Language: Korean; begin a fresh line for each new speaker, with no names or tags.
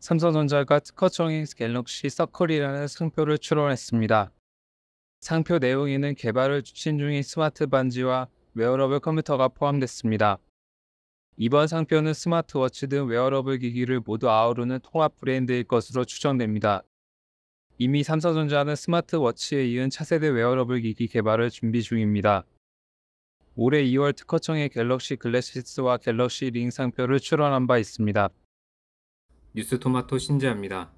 삼성전자가 특허청인 갤럭시 서클이라는 상표를 출원했습니다. 상표 내용에는 개발을 추진 중인 스마트 반지와 웨어러블 컴퓨터가 포함됐습니다. 이번 상표는 스마트워치 등 웨어러블 기기를 모두 아우르는 통합 브랜드일 것으로 추정됩니다. 이미 삼성전자는 스마트워치에 이은 차세대 웨어러블 기기 개발을 준비 중입니다. 올해 2월 특허청의 갤럭시 글래시스와 갤럭시 링 상표를 출원한 바 있습니다. 뉴스토마토 신지아입니다.